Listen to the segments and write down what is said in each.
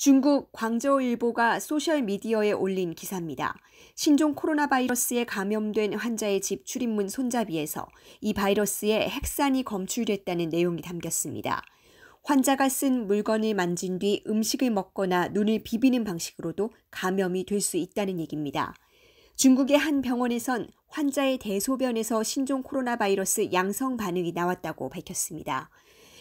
중국 광저우일보가 소셜미디어에 올린 기사입니다. 신종 코로나 바이러스에 감염된 환자의 집 출입문 손잡이에서 이 바이러스의 핵산이 검출됐다는 내용이 담겼습니다. 환자가 쓴 물건을 만진 뒤 음식을 먹거나 눈을 비비는 방식으로도 감염이 될 수 있다는 얘기입니다. 중국의 한 병원에선 환자의 대소변에서 신종 코로나 바이러스 양성 반응이 나왔다고 밝혔습니다.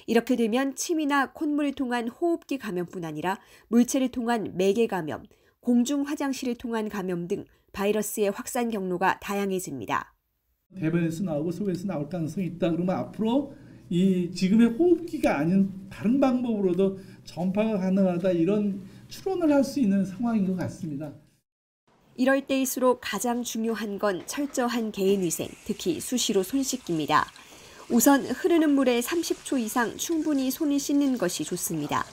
이렇게 되면 침이나 콧물을 통한 호흡기 감염뿐 아니라 물체를 통한 매개 감염, 공중 화장실을 통한 감염 등 바이러스의 확산 경로가 다양해집니다. 대변에서 나오고 소변에서 나올 가능성이 있다 그러면 앞으로 이 지금의 호흡기가 아닌 다른 방법으로도 전파가 가능하다 이런 추론을 할 수 있는 상황인 것 같습니다. 이럴 때일수록 가장 중요한 건 철저한 개인 위생, 특히 수시로 손 씻기입니다. 우선 흐르는 물에 30초 이상 충분히 손을 씻는 것이 좋습니다.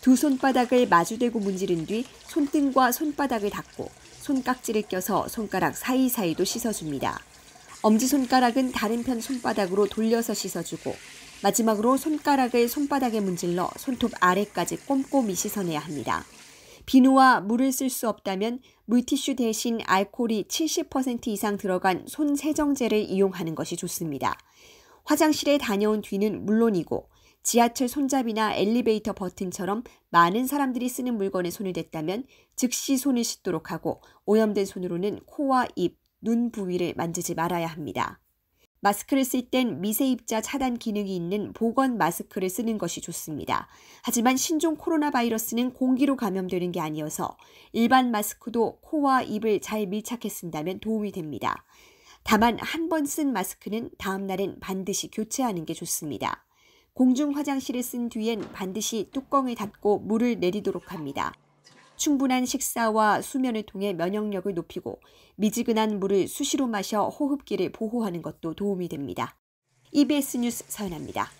두 손바닥을 마주대고 문지른 뒤 손등과 손바닥을 닦고 손깍지를 껴서 손가락 사이사이도 씻어줍니다. 엄지손가락은 다른 편 손바닥으로 돌려서 씻어주고 마지막으로 손가락을 손바닥에 문질러 손톱 아래까지 꼼꼼히 씻어내야 합니다. 비누와 물을 쓸 수 없다면 물티슈 대신 알코올이 70% 이상 들어간 손 세정제를 이용하는 것이 좋습니다. 화장실에 다녀온 뒤는 물론이고 지하철 손잡이나 엘리베이터 버튼처럼 많은 사람들이 쓰는 물건에 손을 댔다면 즉시 손을 씻도록 하고 오염된 손으로는 코와 입, 눈 부위를 만지지 말아야 합니다. 마스크를 쓸 땐 미세입자 차단 기능이 있는 보건 마스크를 쓰는 것이 좋습니다. 하지만 신종 코로나 바이러스는 공기로 감염되는 게 아니어서 일반 마스크도 코와 입을 잘 밀착해 쓴다면 도움이 됩니다. 다만 한 번 쓴 마스크는 다음 날엔 반드시 교체하는 게 좋습니다. 공중 화장실을 쓴 뒤엔 반드시 뚜껑을 닫고 물을 내리도록 합니다. 충분한 식사와 수면을 통해 면역력을 높이고 미지근한 물을 수시로 마셔 호흡기를 보호하는 것도 도움이 됩니다. EBS 뉴스 서연합니다.